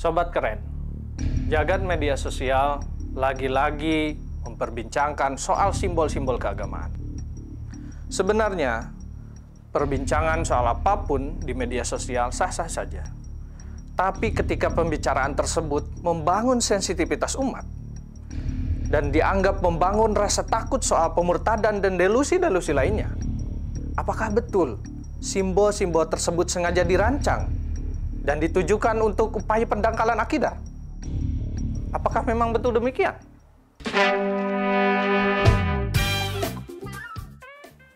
Sobat keren, jagat media sosial lagi-lagi memperbincangkan soal simbol-simbol keagamaan. Sebenarnya, perbincangan soal apapun di media sosial sah-sah saja. Tapi ketika pembicaraan tersebut membangun sensitivitas umat dan dianggap membangun rasa takut soal pemurtadan dan delusi-delusi lainnya, apakah betul simbol-simbol tersebut sengaja dirancang dan ditujukan untuk upaya pendangkalan akidah. Apakah memang betul demikian?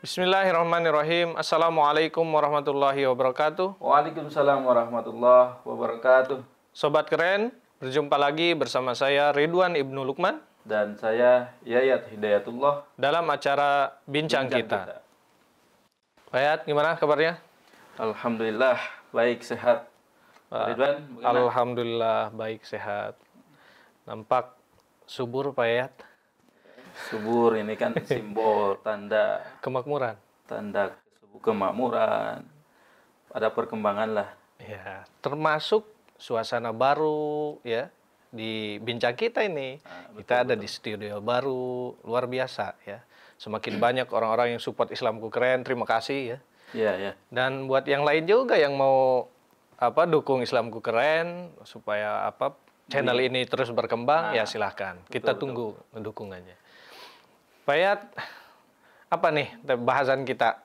Bismillahirrahmanirrahim. Assalamualaikum warahmatullahi wabarakatuh. Waalaikumsalam warahmatullahi wabarakatuh. Sobat keren, berjumpa lagi bersama saya Ridwan Ibnu Lukman dan saya Yayat Hidayatullah dalam acara Bincang, Bincang kita. kita. Yayat, gimana kabarnya? Alhamdulillah, baik sehat. Ridwan, Alhamdulillah baik sehat. Nampak subur Pak Yat. Subur ini kan simbol tanda kemakmuran. Tanda kemakmuran. Ada perkembangan lah. Ya, termasuk suasana baru ya di bincang kita ini. Nah, betul, kita ada betul. di studio baru, luar biasa ya. Semakin banyak orang-orang yang support Islamku keren, terima kasih ya. Iya, ya. Dan buat yang lain juga yang mau apa dukung Islamku keren supaya apa channel iya. ini terus berkembang ya nah, ya silahkan betul, kita tunggu betul. dukungannya. Bayat apa nih bahasan kita?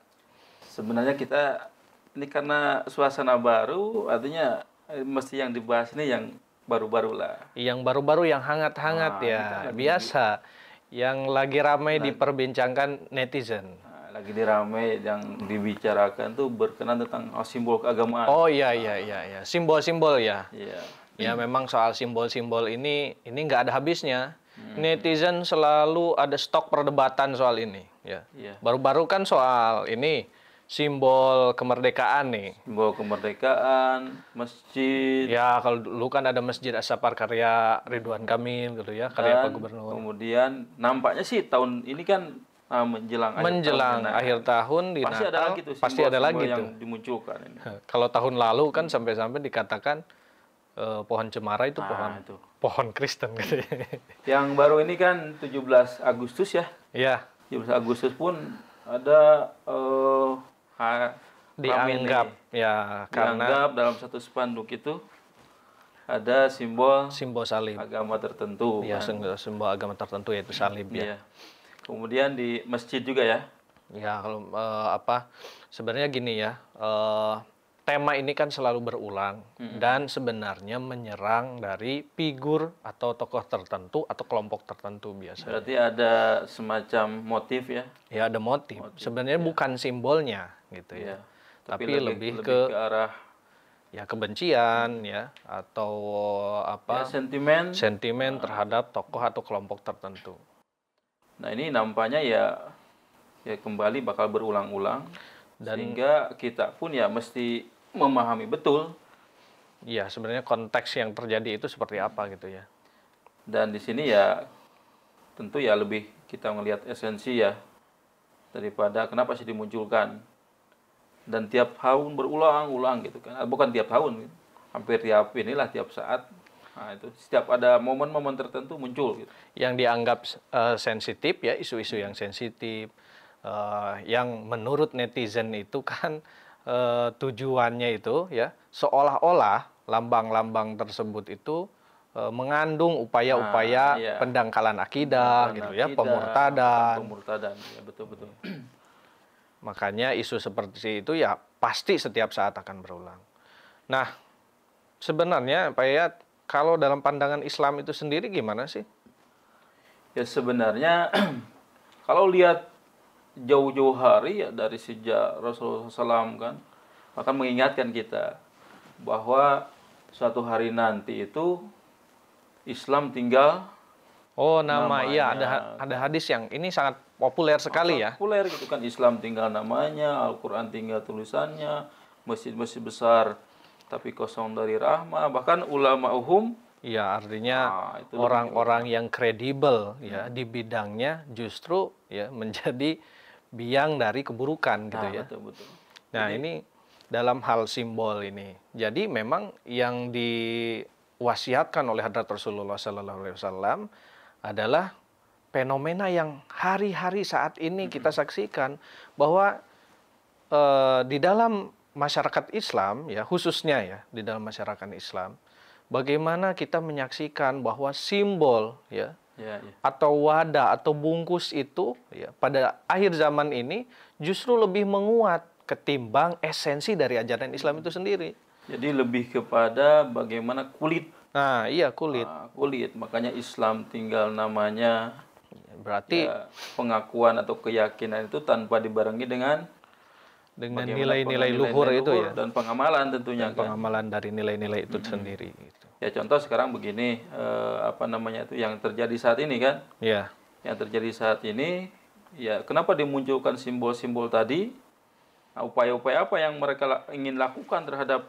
Sebenarnya kita ini karena suasana baru artinya eh, mesti yang dibahas ini yang baru-baru lah. Yang baru-baru yang hangat-hangat nah, ya biasa. yang lagi ramai nah, diperbincangkan netizen lagi rame yang dibicarakan tuh berkenan tentang oh, simbol keagamaan. Oh iya iya iya iya, simbol-simbol ya. Iya. Ya hmm. memang soal simbol-simbol ini ini nggak ada habisnya. Hmm. Netizen selalu ada stok perdebatan soal ini ya. baru iya. Baru-baru kan soal ini simbol kemerdekaan nih. Simbol kemerdekaan, masjid. Ya, kalau dulu kan ada masjid Asapar karya Ridwan Kamil gitu ya, karya Pak Gubernur. Kemudian nampaknya sih tahun ini kan uh, ah, menjelang menjelang akhir tahun, akhir tahun di pasti Natal ada lagi tuh, pasti ada lagi yang tuh. dimunculkan ini. Kalau tahun lalu kan sampai-sampai dikatakan uh, pohon cemara itu nah, pohon itu. pohon Kristen gitu. Yang baru ini kan 17 Agustus ya. Iya. 17 Agustus pun ada uh, dianggap ya karena dianggap dalam satu spanduk itu ada simbol simbol salib agama tertentu ya kan? simbol agama tertentu yaitu salib ya, ya. Kemudian di masjid juga ya? Ya kalau uh, apa sebenarnya gini ya uh, tema ini kan selalu berulang hmm. dan sebenarnya menyerang dari figur atau tokoh tertentu atau kelompok tertentu biasanya. Berarti ada semacam motif ya? Ya ada motif. motif sebenarnya ya. bukan simbolnya gitu ya. ya. Tapi, Tapi lebih, lebih ke, ke arah ya kebencian ya atau apa? Ya, sentimen. Sentimen terhadap tokoh atau kelompok tertentu. Nah ini nampaknya ya ya kembali bakal berulang-ulang dan sehingga kita pun ya mesti memahami betul. Ya sebenarnya konteks yang terjadi itu seperti apa gitu ya. Dan di sini ya tentu ya lebih kita melihat esensi ya daripada kenapa sih dimunculkan dan tiap tahun berulang-ulang gitu kan bukan tiap tahun hampir tiap inilah tiap saat Nah, itu setiap ada momen-momen tertentu muncul gitu. Yang dianggap uh, sensitif ya isu-isu yang sensitif uh, yang menurut netizen itu kan uh, tujuannya itu ya seolah-olah lambang-lambang tersebut itu uh, mengandung upaya-upaya nah, iya. pendangkalan akidah pendangkalan gitu ya, akidah, ya pemurtadan. Pemurtadan ya betul betul. Makanya isu seperti itu ya pasti setiap saat akan berulang. Nah, sebenarnya Pak yat kalau dalam pandangan Islam itu sendiri gimana sih? Ya sebenarnya kalau lihat jauh-jauh hari ya dari sejak Rasulullah SAW kan, akan mengingatkan kita bahwa suatu hari nanti itu Islam tinggal Oh nama namanya. iya ada ada hadis yang ini sangat populer sekali ya. Populer gitu kan Islam tinggal namanya, Al-Qur'an tinggal tulisannya, masjid-masjid besar tapi kosong dari rahmah bahkan ulama uhum ya artinya ah, orang-orang nah, yang kredibel ya, hmm. ya di bidangnya justru ya menjadi biang dari keburukan gitu nah, ya betul, betul. nah jadi, ini dalam hal simbol ini jadi memang yang diwasiatkan oleh hadrat Rasulullah Sallallahu Alaihi Wasallam adalah fenomena yang hari-hari saat ini kita hmm. saksikan bahwa e, di dalam masyarakat Islam ya khususnya ya di dalam masyarakat Islam bagaimana kita menyaksikan bahwa simbol ya yeah, yeah. atau wadah atau bungkus itu ya pada akhir zaman ini justru lebih menguat ketimbang esensi dari ajaran Islam itu sendiri. Jadi lebih kepada bagaimana kulit. Nah, iya kulit. Nah, kulit, makanya Islam tinggal namanya berarti ya, pengakuan atau keyakinan itu tanpa dibarengi dengan dengan nilai-nilai luhur, luhur itu ya dan pengamalan tentunya dan kan? pengamalan dari nilai-nilai itu hmm. sendiri gitu. ya contoh sekarang begini eh, apa namanya itu yang terjadi saat ini kan ya yang terjadi saat ini ya kenapa dimunculkan simbol-simbol tadi upaya nah, upaya-upaya apa yang mereka la ingin lakukan terhadap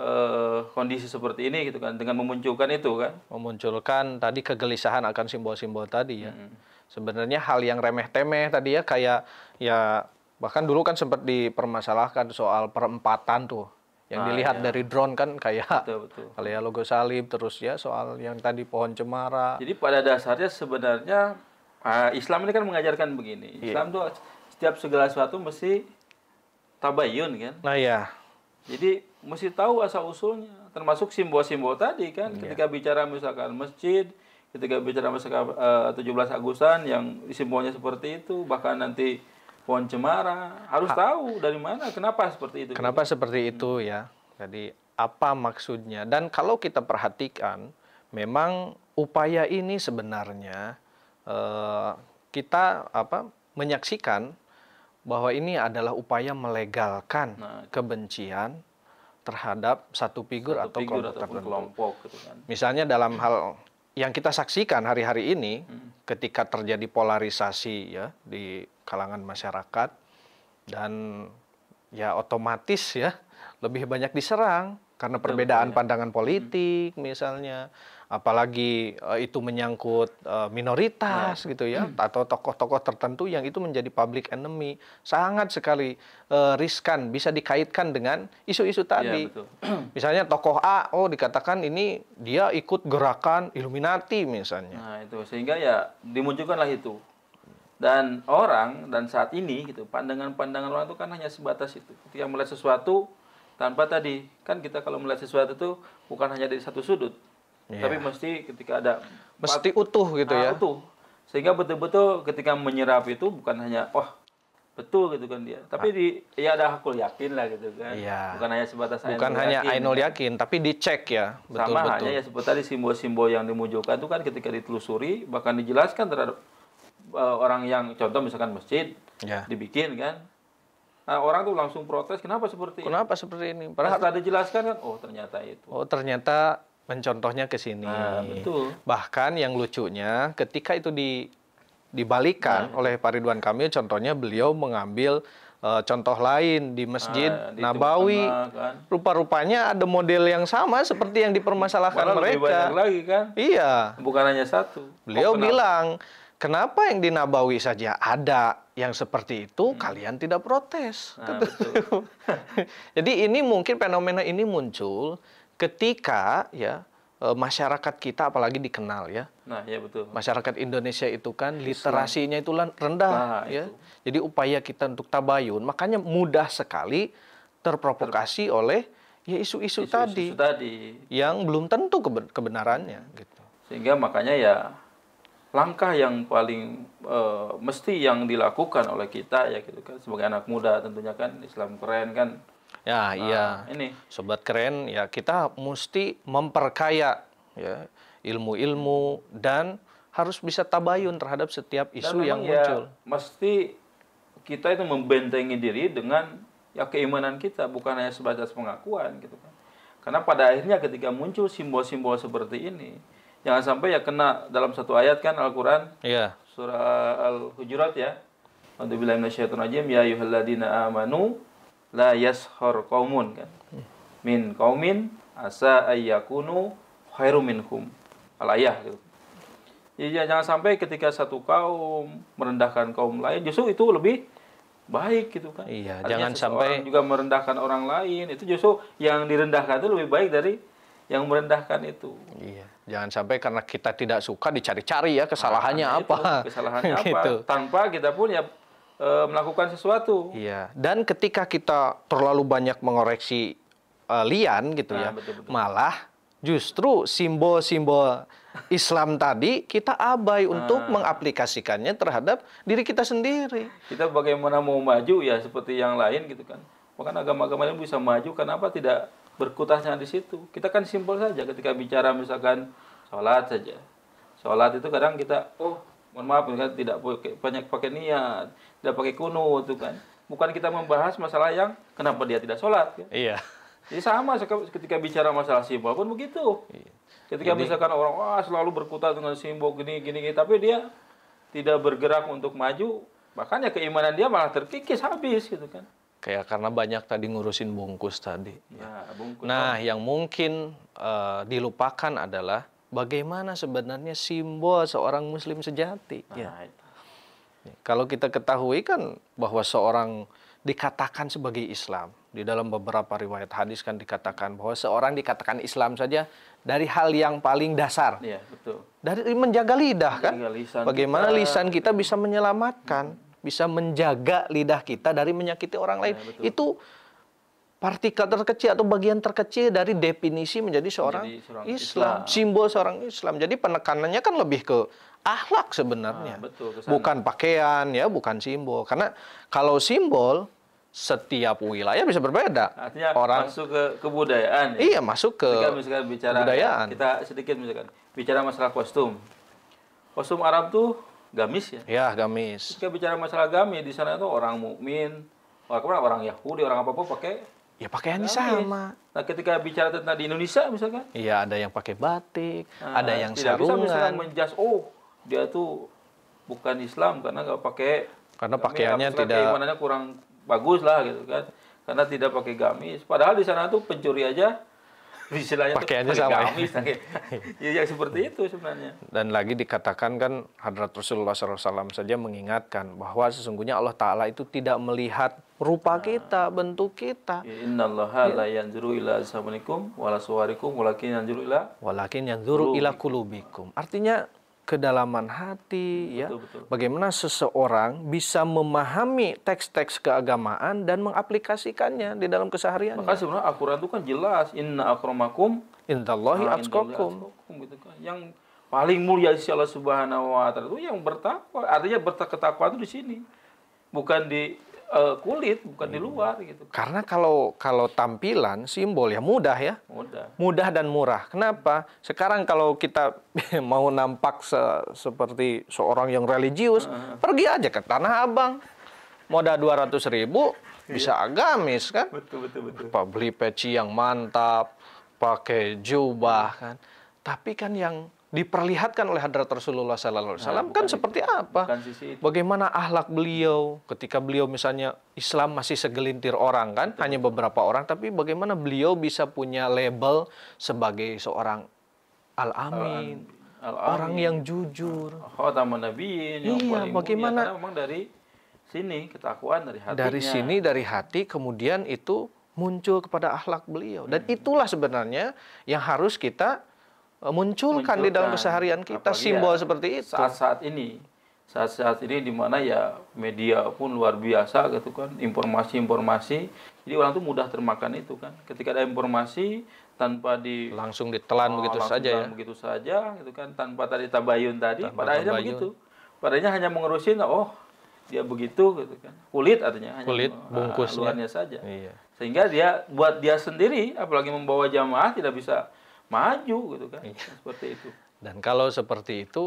eh, kondisi seperti ini gitu kan dengan memunculkan itu kan memunculkan tadi kegelisahan akan simbol-simbol tadi ya hmm. sebenarnya hal yang remeh-temeh tadi ya kayak ya bahkan dulu kan sempat dipermasalahkan soal perempatan tuh yang ah, dilihat iya. dari drone kan kayak betul, betul. logo salib terus ya soal yang tadi pohon cemara jadi pada dasarnya sebenarnya ah, Islam ini kan mengajarkan begini iya. Islam yeah. tuh setiap segala sesuatu mesti tabayun kan nah ya jadi mesti tahu asal usulnya termasuk simbol-simbol tadi kan yeah. ketika bicara misalkan masjid ketika bicara misalkan eh, uh, 17 Agustan yang simbolnya seperti itu bahkan nanti pohon cemara harus ha tahu dari mana kenapa seperti itu kenapa seperti itu hmm. ya jadi apa maksudnya dan kalau kita perhatikan memang upaya ini sebenarnya eh, kita apa menyaksikan bahwa ini adalah upaya melegalkan nah, kebencian terhadap satu figur satu atau figur kelompok tertentu. Kelompok, gitu kan. Misalnya dalam hal yang kita saksikan hari-hari ini hmm. ketika terjadi polarisasi ya di kalangan masyarakat dan ya otomatis ya lebih banyak diserang karena perbedaan ya. pandangan hmm. politik hmm. misalnya apalagi uh, itu menyangkut uh, minoritas ya. gitu ya hmm. atau tokoh-tokoh tertentu yang itu menjadi public enemy sangat sekali uh, riskan bisa dikaitkan dengan isu-isu iya, tadi ya, misalnya tokoh A oh dikatakan ini dia ikut gerakan Illuminati misalnya nah itu sehingga ya dimunculkanlah itu dan orang dan saat ini gitu pandangan-pandangan orang itu kan hanya sebatas itu ketika melihat sesuatu tanpa tadi kan kita kalau melihat sesuatu itu bukan hanya dari satu sudut yeah. tapi mesti ketika ada mesti utuh gitu nah, ya utuh sehingga betul-betul ketika menyerap itu bukan hanya oh betul gitu kan dia tapi ah. di ya ada hakul yakin lah gitu kan yeah. bukan hanya sebatas bukan hanya yakin. ainul yakin tapi dicek ya betul, sama hanya ya seperti tadi simbol-simbol yang dimunculkan itu kan ketika ditelusuri bahkan dijelaskan terhadap uh, orang yang contoh misalkan masjid yeah. dibikin kan Nah, orang tuh langsung protes, kenapa seperti kenapa ini? Kenapa seperti ini? Padahal nah, ada dijelaskan kan, oh ternyata itu. Oh ternyata mencontohnya ke sini. Nah, betul. Bahkan yang lucunya ketika itu di dibalikan nah. oleh Pak Ridwan Kamil contohnya beliau mengambil uh, contoh lain di Masjid nah, Nabawi. Kan. Rupa-rupanya ada model yang sama seperti yang dipermasalahkan Malah mereka. Lebih banyak lagi kan? Iya. Bukan hanya satu. Beliau oh, bilang, "Kenapa yang di Nabawi saja ada yang seperti itu hmm. kalian tidak protes?" Nah, Jadi ini mungkin fenomena ini muncul ketika ya e, masyarakat kita apalagi dikenal ya. Nah, ya betul. Masyarakat Indonesia itu kan Islam. literasinya itu rendah nah, ya. Itu. Jadi upaya kita untuk tabayun makanya mudah sekali terprovokasi Ter oleh ya isu-isu tadi, tadi yang belum tentu kebenarannya gitu. Sehingga makanya ya langkah yang paling e, mesti yang dilakukan oleh kita ya gitu kan sebagai anak muda tentunya kan Islam keren kan Ya, nah, iya. Ini. Sobat keren, ya kita mesti memperkaya ya ilmu-ilmu dan harus bisa tabayun terhadap setiap isu yang ya muncul. Mesti kita itu membentengi diri dengan ya keimanan kita bukan hanya sebatas pengakuan gitu kan. Karena pada akhirnya ketika muncul simbol-simbol seperti ini, jangan sampai ya kena dalam satu ayat kan Al-Qur'an. Iya. Surah Al-Hujurat ya. nasihatun minasyaitonirrajim ya ayyuhalladzina amanu la yashor kaumun kan. Min kaumin asa ayyakunu khairum minhum. al gitu. Jadi ya, ya, jangan sampai ketika satu kaum merendahkan kaum lain justru itu lebih baik gitu kan. Iya, Artinya jangan sampai juga merendahkan orang lain itu justru yang direndahkan itu lebih baik dari yang merendahkan itu. Iya. Jangan sampai karena kita tidak suka dicari-cari ya kesalahannya nah, apa. Itu, kesalahannya gitu. apa. gitu. Tanpa kita pun ya e, melakukan sesuatu. Iya. Dan ketika kita terlalu banyak mengoreksi e, lian gitu nah, ya, betul -betul. malah justru simbol-simbol Islam tadi kita abai nah. untuk mengaplikasikannya terhadap diri kita sendiri. Kita bagaimana mau maju ya seperti yang lain gitu kan. Bahkan agama-agama lain bisa maju kenapa tidak berkutasnya di situ? Kita kan simpel saja ketika bicara misalkan sholat saja. Sholat itu kadang kita oh mohon maaf kan tidak banyak pakai niat udah pakai kuno tuh kan. Bukan kita membahas masalah yang kenapa dia tidak sholat. Kan? Iya. Jadi sama ketika bicara masalah simbol pun begitu. Iya. Ketika Jadi, misalkan orang wah selalu berkutat dengan simbol gini, gini gini tapi dia tidak bergerak untuk maju, bahkan ya keimanan dia malah terkikis habis gitu kan. Kayak karena banyak tadi ngurusin bungkus tadi. Ya, nah, bungkus. Nah, yang mungkin uh, dilupakan adalah bagaimana sebenarnya simbol seorang muslim sejati. Ya. Nah, ya. itu. Kalau kita ketahui kan bahwa seorang dikatakan sebagai Islam di dalam beberapa riwayat hadis kan dikatakan bahwa seorang dikatakan Islam saja dari hal yang paling dasar. Iya, betul. Dari menjaga lidah kan? menjaga kan. Lisan Bagaimana kita, lisan kita bisa menyelamatkan, hmm. bisa menjaga lidah kita dari menyakiti orang lain. Iya, Itu partikel terkecil atau bagian terkecil dari definisi menjadi seorang, menjadi seorang Islam. Islam, simbol seorang Islam. Jadi penekanannya kan lebih ke akhlak sebenarnya. Ah, betul, bukan pakaian ya, bukan simbol. Karena kalau simbol setiap wilayah bisa berbeda. Artinya orang masuk ke kebudayaan. Ya? Iya, masuk ke budayaan. misalkan bicara ya, kebudayaan. kita sedikit misalkan bicara masalah kostum. Kostum Arab tuh gamis ya? Iya, gamis. Kita bicara masalah gamis di sana itu orang mukmin, orang orang Yahudi, orang apa-apa pakai Ya pakaiannya sama. Nah, ketika bicara tentang di Indonesia misalkan? Iya, ada yang pakai batik, nah, ada yang tidak sarungan. Tidak bisa misalkan menjas, oh dia tuh bukan Islam karena nggak pakai karena pakaiannya gamis, tidak imanannya kurang bagus lah gitu kan karena tidak pakai gamis padahal di sana tuh pencuri aja istilahnya pakaiannya pakai sama ya. gamis ya. ya, seperti itu sebenarnya dan lagi dikatakan kan hadrat Rasulullah SAW saja mengingatkan bahwa sesungguhnya Allah Taala itu tidak melihat rupa nah. kita bentuk kita ya, innallaha ya. la yanzuru ila asmanikum wala suwarikum walakin yanzuru ila walakin yanzuru ila kulubikum artinya kedalaman hati hmm, ya. betul, ya betul. bagaimana seseorang bisa memahami teks-teks keagamaan dan mengaplikasikannya di dalam keseharian maka sebenarnya Al-Qur'an itu kan jelas inna akramakum indallahi nah, atqakum gitu kan. yang paling mulia di Allah Subhanahu wa taala itu yang bertakwa artinya bertakwa itu di sini bukan di Eh, kulit bukan hmm. di luar gitu. Karena kalau kalau tampilan simbol ya mudah ya. Mudah. Mudah dan murah. Kenapa? Sekarang kalau kita mau nampak se seperti seorang yang religius, uh. pergi aja ke Tanah Abang. Modal 200.000 iya. bisa agamis kan? Betul betul betul. Pak beli peci yang mantap, pakai jubah kan. Tapi kan yang diperlihatkan oleh hadrat Rasulullah Sallallahu Alaihi Wasallam nah, kan seperti itu. apa? Bagaimana ahlak beliau ketika beliau misalnya Islam masih segelintir orang kan, Betul. hanya beberapa orang, tapi bagaimana beliau bisa punya label sebagai seorang al-amin, al orang yang jujur, khatamun Nabi. iya, bagaimana? memang dari sini ketakuan dari hatinya. Dari sini dari hati kemudian itu muncul kepada ahlak beliau dan hmm. itulah sebenarnya yang harus kita munculkan eh, munculkan di dalam keseharian kita Apalagi simbol ya, seperti itu. Saat-saat ini, saat-saat ini di mana ya media pun luar biasa gitu kan, informasi-informasi. Jadi orang tuh mudah termakan itu kan. Ketika ada informasi tanpa di langsung ditelan oh, begitu langsung saja ya. begitu saja gitu kan tanpa tadi tabayun tadi tanpa pada tabayun. akhirnya begitu. Padanya hanya mengurusin oh dia begitu gitu kan. Kulit artinya hanya kulit bungkusnya saja. Iya. Sehingga dia buat dia sendiri apalagi membawa jamaah tidak bisa maju gitu kan iya. seperti itu dan kalau seperti itu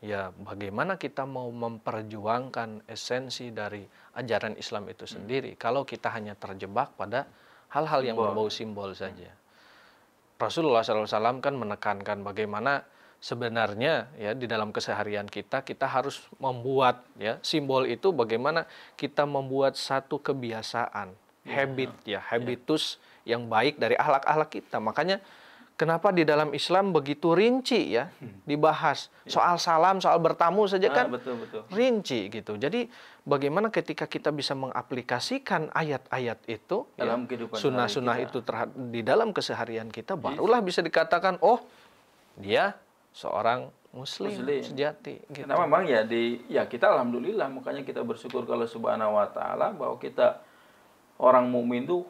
ya bagaimana kita mau memperjuangkan esensi dari ajaran Islam itu hmm. sendiri hmm. kalau kita hanya terjebak pada hal-hal yang membawa simbol saja hmm. Rasulullah SAW kan menekankan bagaimana sebenarnya ya di dalam keseharian kita kita harus membuat ya simbol itu bagaimana kita membuat satu kebiasaan iya. habit ya iya. habitus ya. yang baik dari ahlak-ahlak kita makanya Kenapa di dalam Islam begitu rinci ya hmm. dibahas iya. soal salam, soal bertamu saja ah, kan ah, betul, betul. rinci gitu. Jadi bagaimana ketika kita bisa mengaplikasikan ayat-ayat itu ya, dalam ya, sunnah-sunnah itu di dalam keseharian kita iya. barulah bisa dikatakan oh dia seorang muslim, muslim. sejati gitu. Nah, Bang ya di ya kita alhamdulillah makanya kita bersyukur kalau subhanahu wa taala bahwa kita orang mukmin itu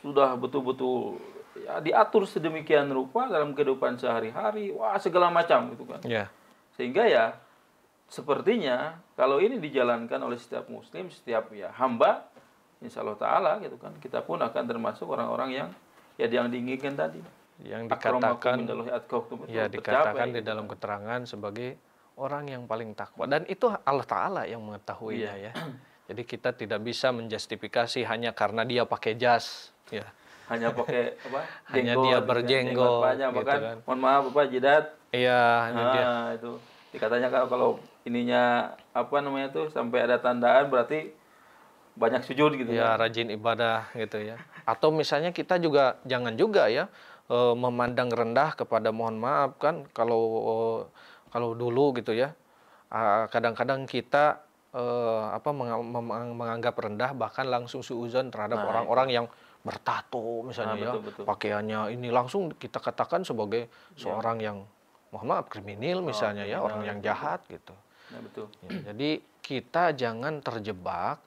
sudah betul-betul ya, diatur sedemikian rupa dalam kehidupan sehari-hari, wah segala macam gitu kan. Yeah. Sehingga ya sepertinya kalau ini dijalankan oleh setiap muslim, setiap ya hamba, insya Allah Taala gitu kan, kita pun akan termasuk orang-orang yang ya yang diinginkan tadi. Yang dikatakan, ya dikatakan di gitu dalam kan. keterangan sebagai orang yang paling takwa dan itu Allah Taala yang mengetahuinya iya. ya. Jadi kita tidak bisa menjustifikasi hanya karena dia pakai jas. Ya hanya pakai apa? Jenggot, dia berjenggot. banyak gitu, kan. gitu kan. Mohon maaf Bapak jidat. Iya, hanya nah, dia. Ah, itu. Dikatanya kalau ininya apa namanya tuh sampai ada tandaan berarti banyak sujud gitu ya, Kan? rajin ibadah gitu ya. Atau misalnya kita juga jangan juga ya eh, memandang rendah kepada mohon maaf kan kalau eh, kalau dulu gitu ya. Ah, kadang-kadang kita eh, apa menganggap rendah bahkan langsung suuzon terhadap nah, orang-orang nah, orang -orang yang bertato misalnya nah, ya betul. pakaiannya ini langsung kita katakan sebagai ya. seorang yang mohon maaf kriminal oh, misalnya oh, ya orang yang jahat gitu. Nah, betul. Ya, jadi kita jangan terjebak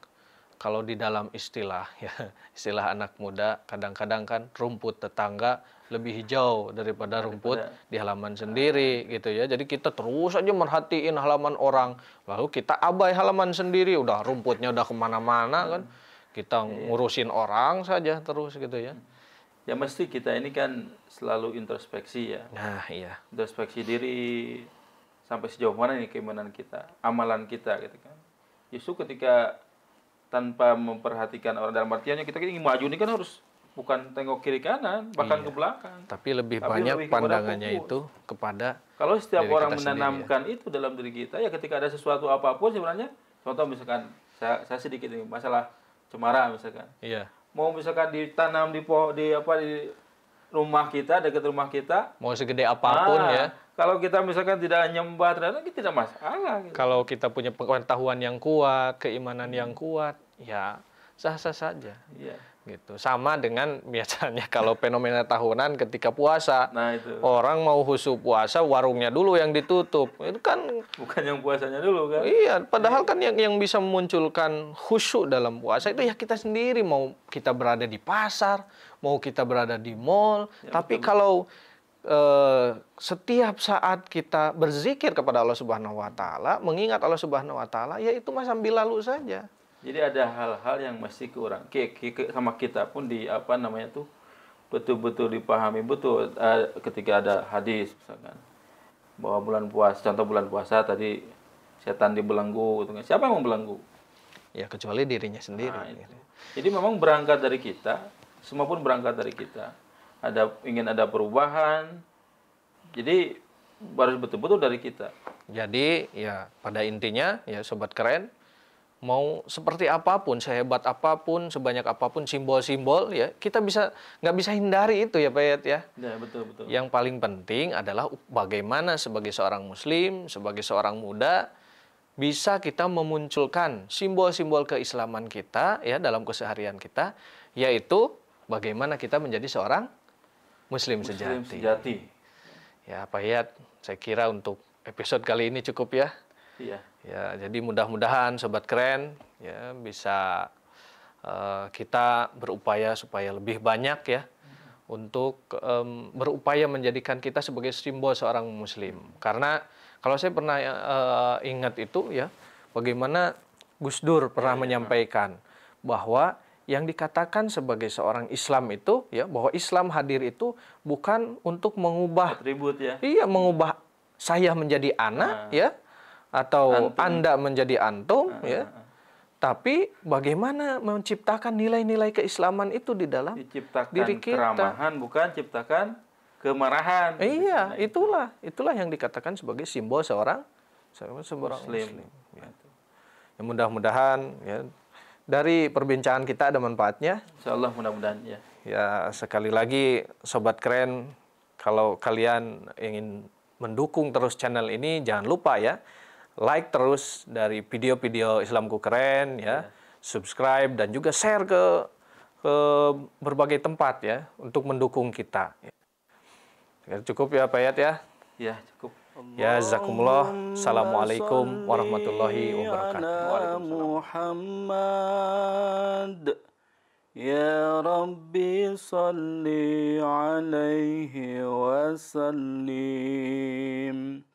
kalau di dalam istilah ya istilah anak muda kadang-kadang kan rumput tetangga lebih hijau daripada rumput daripada. di halaman ah. sendiri gitu ya. Jadi kita terus aja merhatiin halaman orang lalu kita abai halaman sendiri udah rumputnya udah kemana-mana hmm. kan. Kita iya, iya. ngurusin iya. orang saja terus gitu ya. Hmm. Ya mesti kita ini kan selalu introspeksi ya. Nah, iya. Introspeksi diri sampai sejauh mana ini keimanan kita, amalan kita gitu kan. Justru ketika tanpa memperhatikan orang dalam artiannya kita kan ingin maju ini kan harus bukan tengok kiri kanan bahkan iya. ke belakang tapi lebih tapi banyak lebih pandangannya itu kepada kalau setiap orang menanamkan sendiri, ya. itu dalam diri kita ya ketika ada sesuatu apapun sebenarnya contoh misalkan saya, saya sedikit ini masalah cemara misalkan. Iya. Mau misalkan ditanam di po di apa di rumah kita dekat rumah kita. Mau segede apapun ah, ya. Kalau kita misalkan tidak nyembah ternyata kita tidak masalah. Gitu. Kalau kita punya pengetahuan yang kuat, keimanan yang kuat, ya sah-sah saja. Iya gitu sama dengan biasanya kalau fenomena tahunan ketika puasa nah, itu. orang mau husu puasa warungnya dulu yang ditutup itu kan bukan yang puasanya dulu kan iya padahal kan yang yang bisa memunculkan husu dalam puasa itu ya kita sendiri mau kita berada di pasar mau kita berada di mall ya, tapi betul. kalau eh, setiap saat kita berzikir kepada Allah Subhanahu wa taala mengingat Allah Subhanahu wa taala ya itu masa sambil lalu saja jadi ada hal-hal yang masih kurang. Ke, ke, sama kita pun di apa namanya tuh betul-betul dipahami betul uh, ketika ada hadis misalkan bahwa bulan puasa contoh bulan puasa tadi setan dibelenggu gitu kan. Siapa yang membelenggu? Ya kecuali dirinya sendiri. Nah, gitu. itu. Jadi memang berangkat dari kita, semua pun berangkat dari kita. Ada ingin ada perubahan. Jadi baru betul-betul dari kita. Jadi ya pada intinya ya sobat keren mau seperti apapun, sehebat apapun, sebanyak apapun simbol-simbol ya, kita bisa nggak bisa hindari itu ya Pak Yat ya. Ya betul betul. Yang paling penting adalah bagaimana sebagai seorang muslim, sebagai seorang muda bisa kita memunculkan simbol-simbol keislaman kita ya dalam keseharian kita yaitu bagaimana kita menjadi seorang muslim, muslim sejati. sejati. Ya Pak Yat, saya kira untuk episode kali ini cukup ya. Iya. Ya, jadi mudah-mudahan sobat keren ya bisa uh, kita berupaya supaya lebih banyak ya hmm. untuk um, berupaya menjadikan kita sebagai simbol seorang muslim. Karena kalau saya pernah uh, ingat itu ya bagaimana Gus Dur pernah ya, ya. menyampaikan bahwa yang dikatakan sebagai seorang Islam itu ya bahwa Islam hadir itu bukan untuk mengubah atribut ya. Iya, mengubah saya menjadi anak nah. ya atau antum. Anda menjadi antum uh, ya. Ah, ah. Tapi bagaimana menciptakan nilai-nilai keislaman itu di dalam Diciptakan diri kita? keramahan bukan ciptakan kemarahan. Iya, nah, itulah itulah yang dikatakan sebagai simbol seorang seorang muslim. muslim. Ya. ya mudah-mudahan ya dari perbincangan kita ada manfaatnya. Insya Allah mudah-mudahan ya. Ya sekali lagi sobat keren kalau kalian ingin mendukung terus channel ini jangan lupa ya like terus dari video-video Islamku keren ya, iya. subscribe dan juga share ke ke berbagai tempat ya untuk mendukung kita. Ya, cukup ya Pak Yat ya. Ya, cukup. Ya, Zakumullah, Assalamualaikum warahmatullahi wabarakatuh. Muhammad. يا ربي صل عليه وسلم